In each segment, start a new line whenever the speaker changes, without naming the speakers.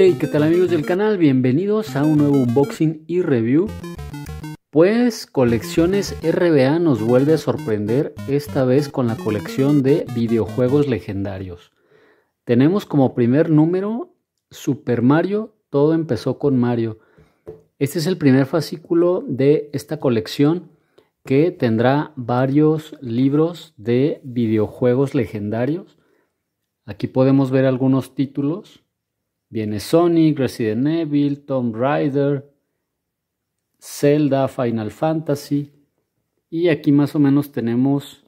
Hey, ¿qué tal amigos del canal? Bienvenidos a un nuevo unboxing y review. Pues Colecciones RBA nos vuelve a sorprender esta vez con la colección de videojuegos legendarios. Tenemos como primer número Super Mario, todo empezó con Mario. Este es el primer fascículo de esta colección que tendrá varios libros de videojuegos legendarios. Aquí podemos ver algunos títulos Viene Sonic, Resident Evil, Tomb Raider, Zelda, Final Fantasy. Y aquí más o menos tenemos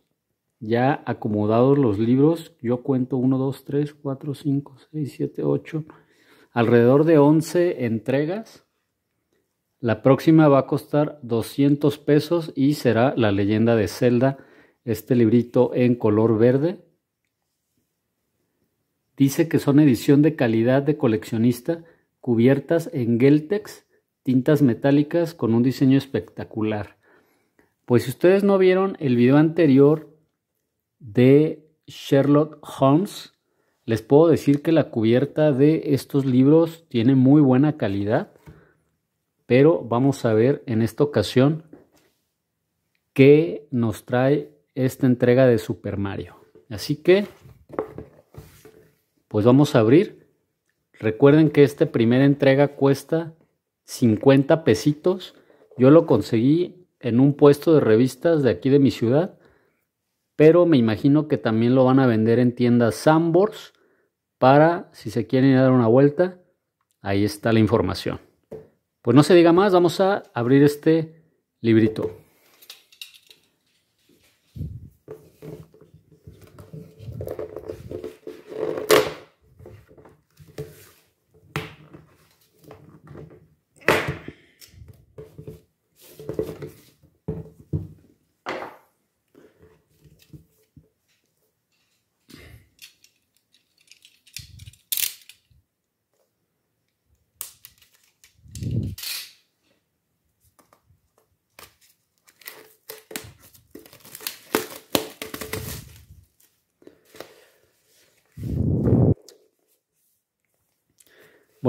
ya acomodados los libros. Yo cuento 1, 2, 3, 4, 5, 6, 7, 8. Alrededor de 11 entregas. La próxima va a costar 200 pesos y será La leyenda de Zelda, este librito en color verde. Dice que son edición de calidad de coleccionista, cubiertas en Geltex, tintas metálicas con un diseño espectacular. Pues si ustedes no vieron el video anterior de Sherlock Holmes, les puedo decir que la cubierta de estos libros tiene muy buena calidad, pero vamos a ver en esta ocasión qué nos trae esta entrega de Super Mario. Así que pues vamos a abrir. Recuerden que esta primera entrega cuesta 50 pesitos. Yo lo conseguí en un puesto de revistas de aquí de mi ciudad, pero me imagino que también lo van a vender en tiendas Sambors para si se quieren dar una vuelta, ahí está la información. Pues no se diga más, vamos a abrir este librito.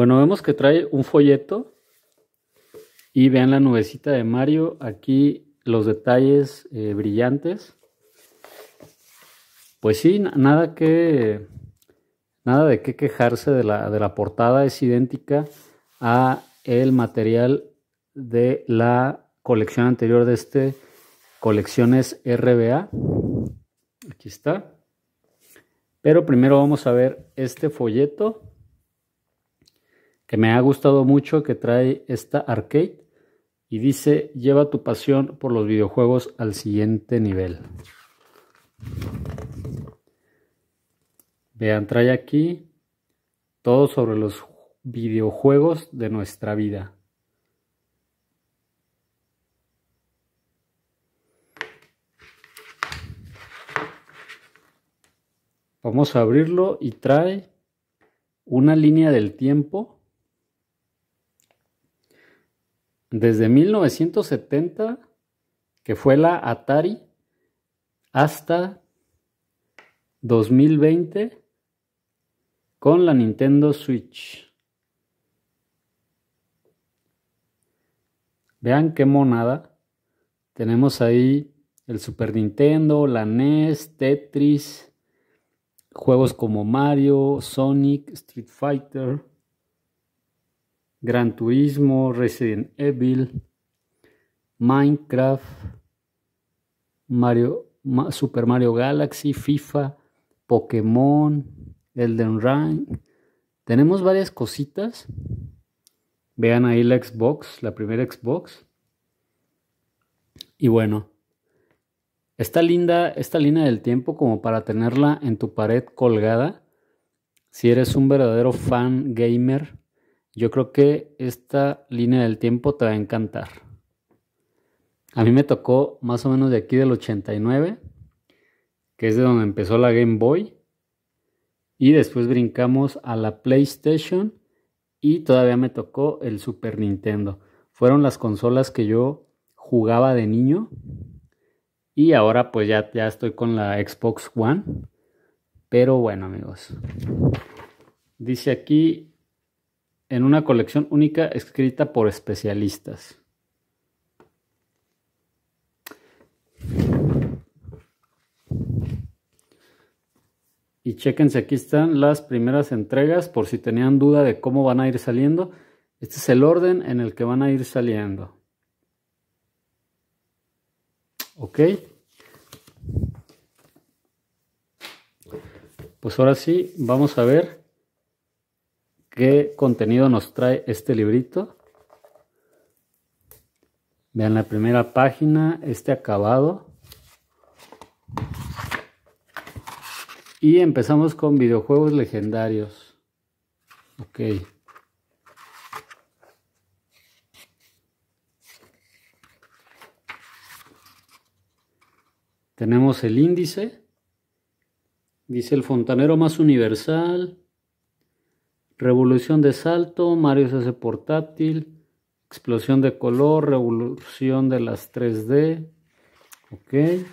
Bueno, vemos que trae un folleto y vean la nubecita de Mario, aquí los detalles eh, brillantes. Pues sí, nada que nada de qué quejarse de la, portada, es idéntica a el material de la colección anterior de este colecciones RBA. Aquí está. Pero primero vamos a ver este folleto que me ha gustado mucho, que trae esta arcade y dice, lleva tu pasión por los videojuegos al siguiente nivel. Vean, trae aquí todo sobre los videojuegos de nuestra vida. Vamos a abrirlo y trae una línea del tiempo desde 1970, que fue la Atari, hasta 2020 con la Nintendo Switch. Vean qué monada. Tenemos ahí el Super Nintendo, la NES, Tetris, juegos como Mario, Sonic, Street Fighter. Gran Turismo, Resident Evil, Minecraft, Mario, Super Mario Galaxy, FIFA, Pokémon, Elden Ring. Tenemos varias cositas. Vean ahí la Xbox, la primera Xbox. Y bueno, está linda esta línea del tiempo como para tenerla en tu pared colgada. Si eres un verdadero fan gamer yo creo que esta línea del tiempo te va a encantar. A mí me tocó más o menos de aquí del 89, que es de donde empezó la Game Boy. Y después brincamos a la PlayStation y todavía me tocó el Super Nintendo. Fueron las consolas que yo jugaba de niño. Y ahora pues ya, ya estoy con la Xbox One. Pero bueno amigos. Dice aquí en una colección única escrita por especialistas. Y chequense, aquí están las primeras entregas por si tenían duda de cómo van a ir saliendo. Este es el orden en el que van a ir saliendo. Ok. Pues ahora sí, vamos a ver qué contenido nos trae este librito. Vean la primera página, este acabado. Y empezamos con videojuegos legendarios. Ok. Tenemos el índice. Dice el fontanero más universal, Revolución de salto, Mario se hace portátil, explosión de color, revolución de las 3D. Ok.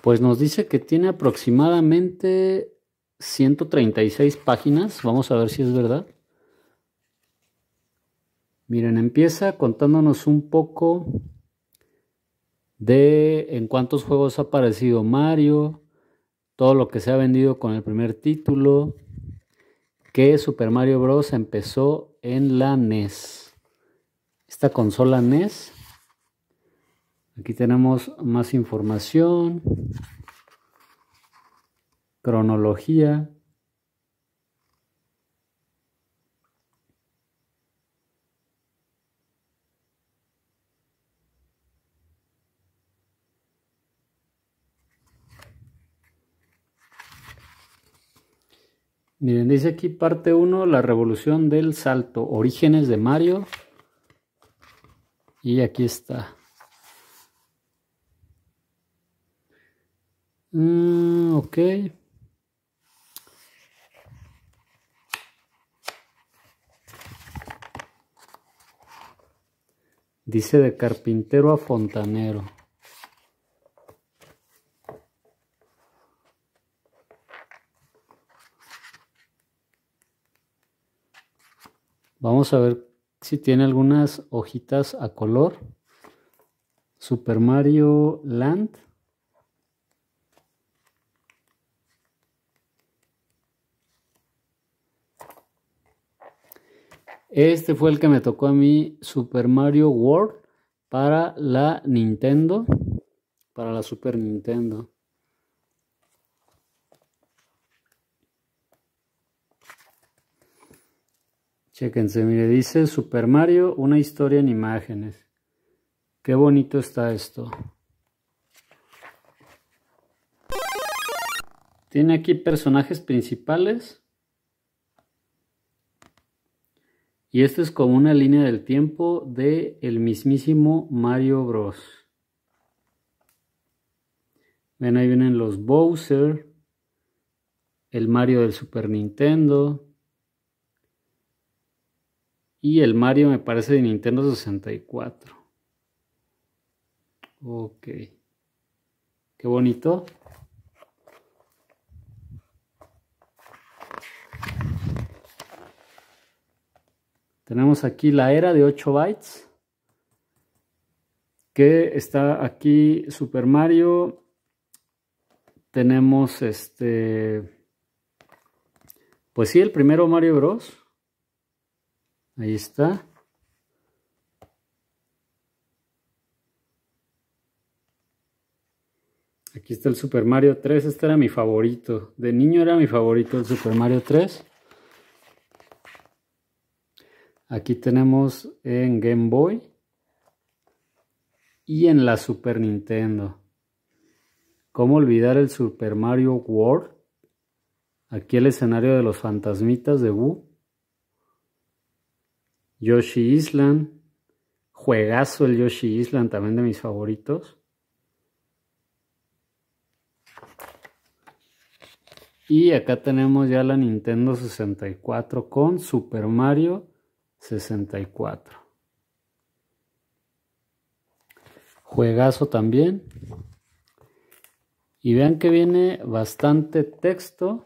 Pues nos dice que tiene aproximadamente 136 páginas. Vamos a ver si es verdad. Miren, empieza contándonos un poco de en cuántos juegos ha aparecido Mario, todo lo que se ha vendido con el primer título, que Super Mario Bros. empezó en la NES. Esta consola NES. Aquí tenemos más información. Cronología. Miren, dice aquí parte 1, la revolución del salto, orígenes de Mario. Y aquí está. Mm, ok. Dice de carpintero a fontanero. Vamos a ver si tiene algunas hojitas a color. Super Mario Land. Este fue el que me tocó a mí, Super Mario World, para la Nintendo, para la Super Nintendo. Chequense, mire, dice Super Mario, una historia en imágenes. Qué bonito está esto. Tiene aquí personajes principales. Y esto es como una línea del tiempo de el mismísimo Mario Bros. Ven, ahí vienen los Bowser, el Mario del Super Nintendo, y el Mario me parece de Nintendo 64. Ok. Qué bonito. Tenemos aquí la era de 8 bytes. Que está aquí Super Mario. Tenemos este... Pues sí, el primero Mario Bros. Ahí está. Aquí está el Super Mario 3, este era mi favorito. De niño era mi favorito el Super Mario 3. Aquí tenemos en Game Boy y en la Super Nintendo. ¿Cómo olvidar el Super Mario World? Aquí el escenario de los fantasmitas de Boo. Yoshi Island. Juegazo el Yoshi Island, también de mis favoritos. Y acá tenemos ya la Nintendo 64 con Super Mario 64. Juegazo también. Y vean que viene bastante texto.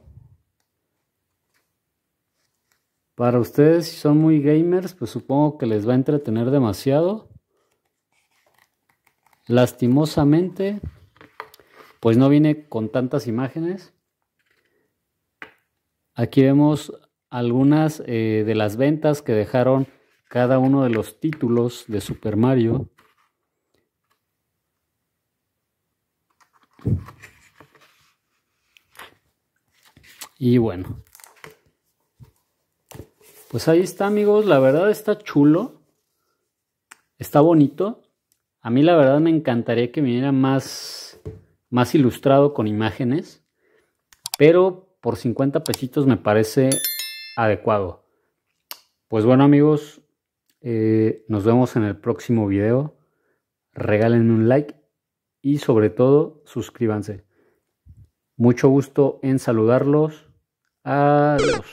Para ustedes, si son muy gamers, pues supongo que les va a entretener demasiado. Lastimosamente, pues no viene con tantas imágenes. Aquí vemos algunas eh, de las ventas que dejaron cada uno de los títulos de Super Mario. Y bueno, pues ahí está, amigos. La verdad está chulo. Está bonito. A mí la verdad me encantaría que viniera más, más ilustrado con imágenes. Pero por 50 pesitos me parece adecuado. Pues bueno amigos, eh, nos vemos en el próximo video. Regálenme un like y sobre todo suscríbanse. Mucho gusto en saludarlos. Adiós.